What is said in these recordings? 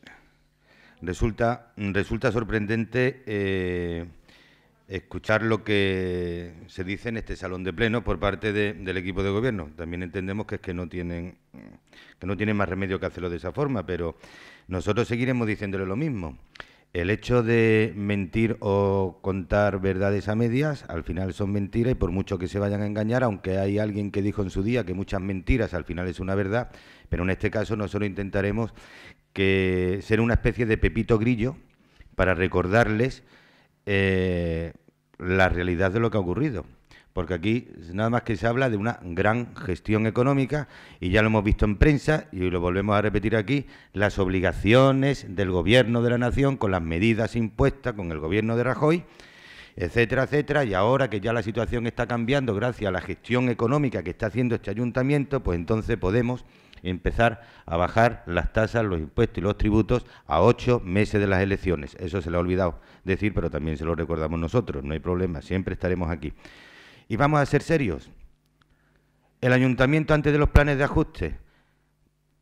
Pues, resulta, resulta sorprendente eh, escuchar lo que se dice en este salón de pleno por parte del equipo de gobierno. También entendemos que es que no tienen que no tienen más remedio que hacerlo de esa forma, pero nosotros seguiremos diciéndole lo mismo el hecho de mentir o contar verdades a medias, al final son mentiras y por mucho que se vayan a engañar, aunque hay alguien que dijo en su día que muchas mentiras al final es una verdad, pero en este caso nosotros intentaremos que ser una especie de pepito grillo para recordarles eh, la realidad de lo que ha ocurrido porque aquí nada más que se habla de una gran gestión económica y ya lo hemos visto en prensa y lo volvemos a repetir aquí, las obligaciones del gobierno de la nación con las medidas impuestas con el gobierno de Rajoy, etcétera, etcétera, y ahora que ya la situación está cambiando gracias a la gestión económica que está haciendo este ayuntamiento, pues entonces podemos empezar a bajar las tasas, los impuestos y los tributos a ocho meses de las elecciones. Eso se le ha olvidado decir, pero también se lo recordamos nosotros, no hay problema, siempre estaremos aquí. Y vamos a ser serios. El ayuntamiento antes de los planes de ajuste,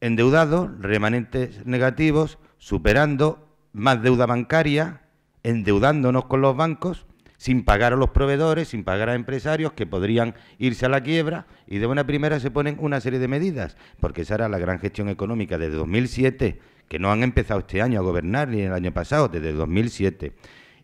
endeudado, remanentes negativos, superando más deuda bancaria, endeudándonos con los bancos, sin pagar a los proveedores, sin pagar a empresarios que podrían irse a la quiebra y de una primera se ponen una serie de medidas, porque esa era la gran gestión económica desde 2007, que no han empezado este año a gobernar ni el año pasado, desde 2007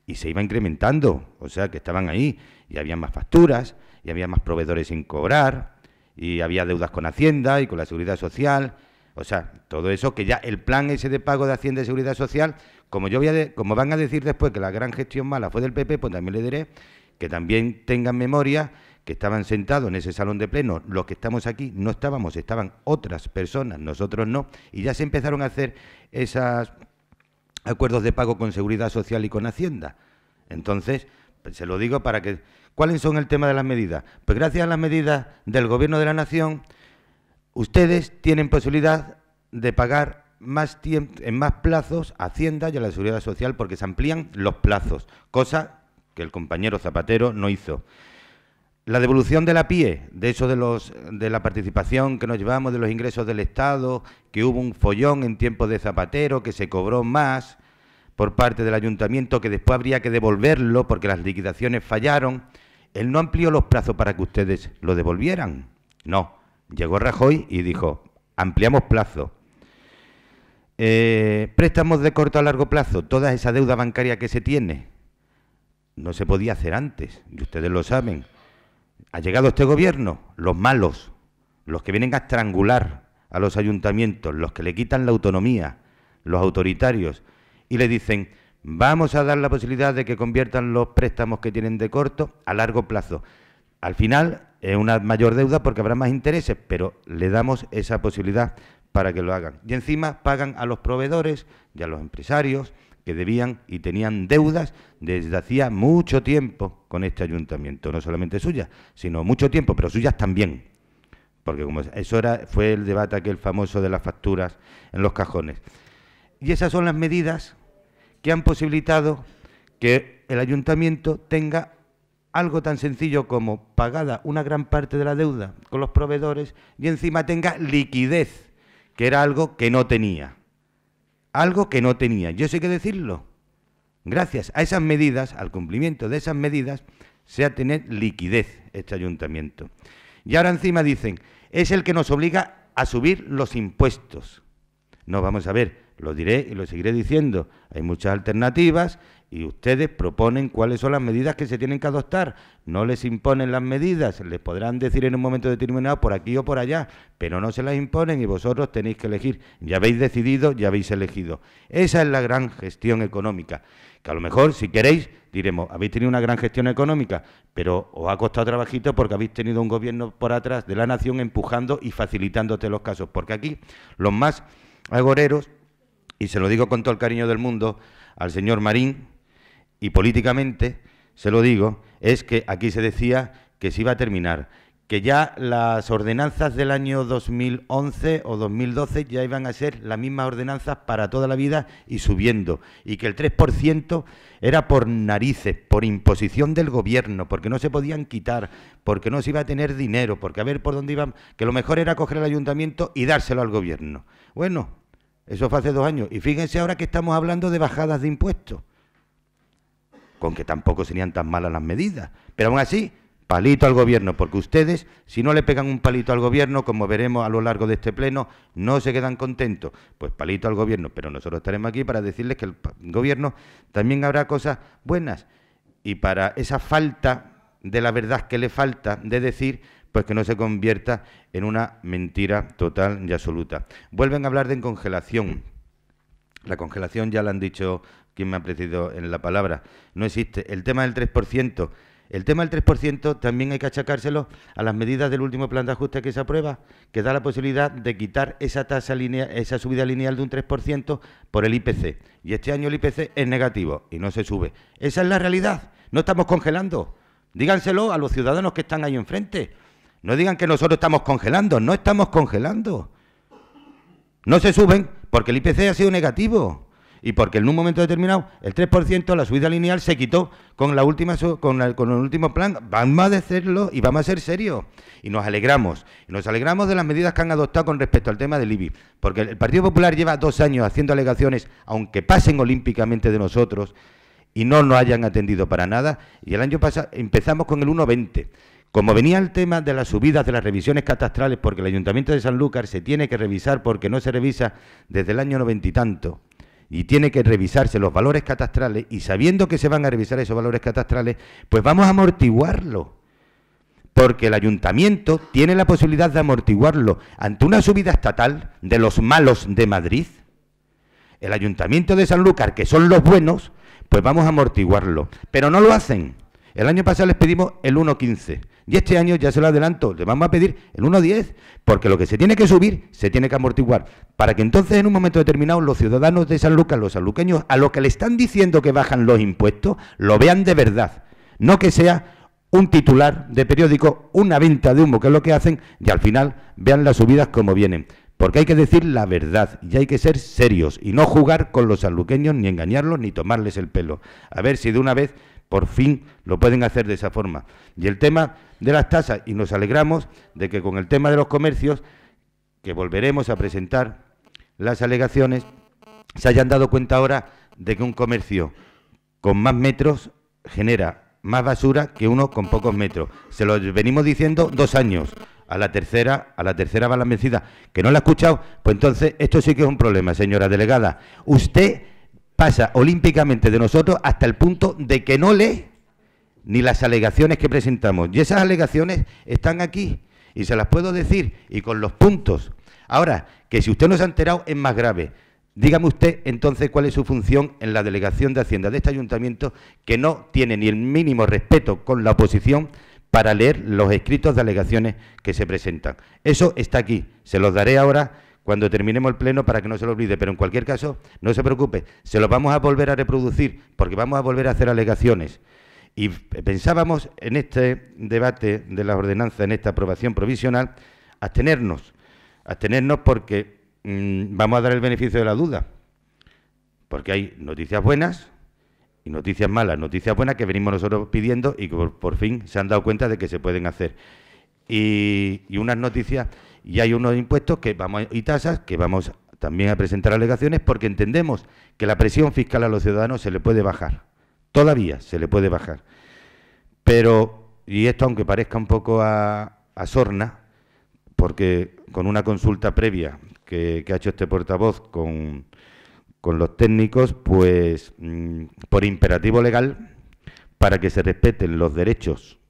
y se iba incrementando, o sea que estaban ahí y había más facturas y había más proveedores sin cobrar y había deudas con Hacienda y con la Seguridad Social, o sea, todo eso que ya el plan ese de pago de Hacienda y Seguridad Social, como yo voy a como van a decir después que la gran gestión mala fue del PP, pues también le diré que también tengan memoria que estaban sentados en ese salón de pleno, los que estamos aquí no estábamos, estaban otras personas, nosotros no, y ya se empezaron a hacer esas acuerdos de pago con Seguridad Social y con Hacienda. Entonces, pues, se lo digo para que... ¿Cuáles son el tema de las medidas? Pues gracias a las medidas del Gobierno de la Nación, ustedes tienen posibilidad de pagar más tiempo, en más plazos a Hacienda y a la Seguridad Social porque se amplían los plazos, cosa que el compañero Zapatero no hizo. La devolución de la PIE, de eso de, los, de la participación que nos llevamos de los ingresos del Estado, que hubo un follón en tiempos de Zapatero, que se cobró más por parte del ayuntamiento, que después habría que devolverlo porque las liquidaciones fallaron. Él no amplió los plazos para que ustedes lo devolvieran. No, llegó Rajoy y dijo, ampliamos plazos. Eh, préstamos de corto a largo plazo, toda esa deuda bancaria que se tiene, no se podía hacer antes, y ustedes lo saben ha llegado este gobierno, los malos, los que vienen a estrangular a los ayuntamientos, los que le quitan la autonomía, los autoritarios, y le dicen, vamos a dar la posibilidad de que conviertan los préstamos que tienen de corto a largo plazo. Al final es una mayor deuda porque habrá más intereses, pero le damos esa posibilidad para que lo hagan. Y encima pagan a los proveedores y a los empresarios que debían y tenían deudas desde hacía mucho tiempo con este ayuntamiento, no solamente suyas, sino mucho tiempo, pero suyas también. Porque como eso era, fue el debate aquel famoso de las facturas en los cajones. Y esas son las medidas que han posibilitado que el ayuntamiento tenga algo tan sencillo como pagada una gran parte de la deuda con los proveedores y encima tenga liquidez, que era algo que no tenía algo que no tenía. Yo sé que decirlo. Gracias a esas medidas, al cumplimiento de esas medidas, se ha tenido liquidez este ayuntamiento. Y ahora encima dicen, es el que nos obliga a subir los impuestos. No, vamos a ver, lo diré y lo seguiré diciendo. Hay muchas alternativas y ustedes proponen cuáles son las medidas que se tienen que adoptar. No les imponen las medidas, les podrán decir en un momento determinado por aquí o por allá, pero no se las imponen y vosotros tenéis que elegir. Ya habéis decidido, ya habéis elegido. Esa es la gran gestión económica, que a lo mejor, si queréis, diremos, habéis tenido una gran gestión económica, pero os ha costado trabajito porque habéis tenido un gobierno por atrás de la nación empujando y facilitándote los casos. Porque aquí los más agoreros, y se lo digo con todo el cariño del mundo, al señor Marín, y políticamente, se lo digo, es que aquí se decía que se iba a terminar, que ya las ordenanzas del año 2011 o 2012 ya iban a ser las mismas ordenanzas para toda la vida y subiendo, y que el 3% era por narices, por imposición del gobierno, porque no se podían quitar, porque no se iba a tener dinero, porque a ver por dónde iban, que lo mejor era coger el ayuntamiento y dárselo al gobierno. Bueno, eso fue hace dos años, y fíjense ahora que estamos hablando de bajadas de impuestos con que tampoco serían tan malas las medidas. Pero aún así, palito al gobierno, porque ustedes, si no le pegan un palito al gobierno, como veremos a lo largo de este pleno, no se quedan contentos. Pues palito al gobierno, pero nosotros estaremos aquí para decirles que el gobierno también habrá cosas buenas. Y para esa falta de la verdad que le falta de decir, pues que no se convierta en una mentira total y absoluta. Vuelven a hablar de congelación la congelación ya la han dicho quien me ha precedido en la palabra. No existe. El tema del 3%. El tema del 3% también hay que achacárselo a las medidas del último plan de ajuste que se aprueba, que da la posibilidad de quitar esa tasa esa subida lineal de un 3% por el IPC. Y este año el IPC es negativo y no se sube. Esa es la realidad. No estamos congelando. Díganselo a los ciudadanos que están ahí enfrente. No digan que nosotros estamos congelando. No estamos congelando. No se suben porque el IPC ha sido negativo y porque en un momento determinado el 3%, de la subida lineal, se quitó con, la última, con, con el último plan. Vamos a decirlo y vamos a ser serios. Y nos alegramos. Y nos alegramos de las medidas que han adoptado con respecto al tema del IBI. Porque el Partido Popular lleva dos años haciendo alegaciones, aunque pasen olímpicamente de nosotros, y no nos hayan atendido para nada. Y el año pasado empezamos con el 1,20. Como venía el tema de las subidas de las revisiones catastrales, porque el Ayuntamiento de Sanlúcar se tiene que revisar porque no se revisa desde el año noventa y tanto, y tiene que revisarse los valores catastrales, y sabiendo que se van a revisar esos valores catastrales, pues vamos a amortiguarlo. Porque el ayuntamiento tiene la posibilidad de amortiguarlo ante una subida estatal de los malos de Madrid. El ayuntamiento de Sanlúcar, que son los buenos, pues vamos a amortiguarlo. Pero no lo hacen. El año pasado les pedimos el 1.15 y este año, ya se lo adelanto, le vamos a pedir el 1.10 porque lo que se tiene que subir se tiene que amortiguar para que entonces en un momento determinado los ciudadanos de San Lucas, los sanluqueños, a lo que le están diciendo que bajan los impuestos, lo vean de verdad, no que sea un titular de periódico, una venta de humo, que es lo que hacen, y al final vean las subidas como vienen. Porque hay que decir la verdad y hay que ser serios y no jugar con los sanluqueños, ni engañarlos, ni tomarles el pelo. A ver si de una vez por fin lo pueden hacer de esa forma. Y el tema de las tasas, y nos alegramos de que con el tema de los comercios, que volveremos a presentar las alegaciones, se hayan dado cuenta ahora de que un comercio con más metros genera más basura que uno con pocos metros. Se lo venimos diciendo dos años. A la tercera, a la tercera va la vencida. ¿Que no la ha escuchado? Pues entonces esto sí que es un problema, señora delegada. Usted pasa olímpicamente de nosotros hasta el punto de que no lee ni las alegaciones que presentamos. Y esas alegaciones están aquí y se las puedo decir y con los puntos. Ahora, que si usted no se ha enterado es más grave. Dígame usted entonces cuál es su función en la delegación de Hacienda de este ayuntamiento que no tiene ni el mínimo respeto con la oposición para leer los escritos de alegaciones que se presentan. Eso está aquí, se los daré ahora cuando terminemos el pleno para que no se lo olvide. Pero en cualquier caso, no se preocupe, se lo vamos a volver a reproducir porque vamos a volver a hacer alegaciones. Y pensábamos en este debate de la ordenanza, en esta aprobación provisional, abstenernos. Abstenernos porque mm, vamos a dar el beneficio de la duda. Porque hay noticias buenas y noticias malas. Noticias buenas que venimos nosotros pidiendo y que por, fin se han dado cuenta de que se pueden hacer. y unas noticias y hay unos impuestos que vamos y tasas que vamos también a presentar alegaciones porque entendemos que la presión fiscal a los ciudadanos se le puede bajar. Todavía se le puede bajar. Pero, y esto aunque parezca un poco a, sorna, porque con una consulta previa que, ha hecho este portavoz con, con los técnicos, pues mm, por imperativo legal, para que se respeten los derechos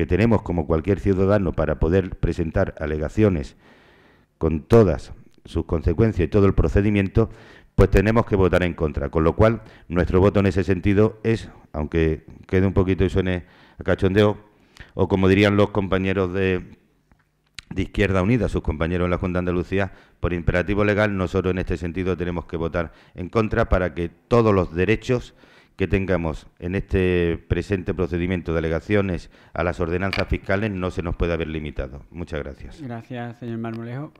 que tenemos como cualquier ciudadano para poder presentar alegaciones con todas sus consecuencias y todo el procedimiento, pues tenemos que votar en contra. Con lo cual, nuestro voto en ese sentido es, aunque quede un poquito y suene a cachondeo, o como dirían los compañeros de, de Izquierda Unida, sus compañeros en la Junta de Andalucía, por imperativo legal, nosotros en este sentido tenemos que votar en contra para que todos los derechos que tengamos en este presente procedimiento de alegaciones a las ordenanzas fiscales no se nos puede haber limitado. Muchas gracias. Gracias, señor Marmolejo.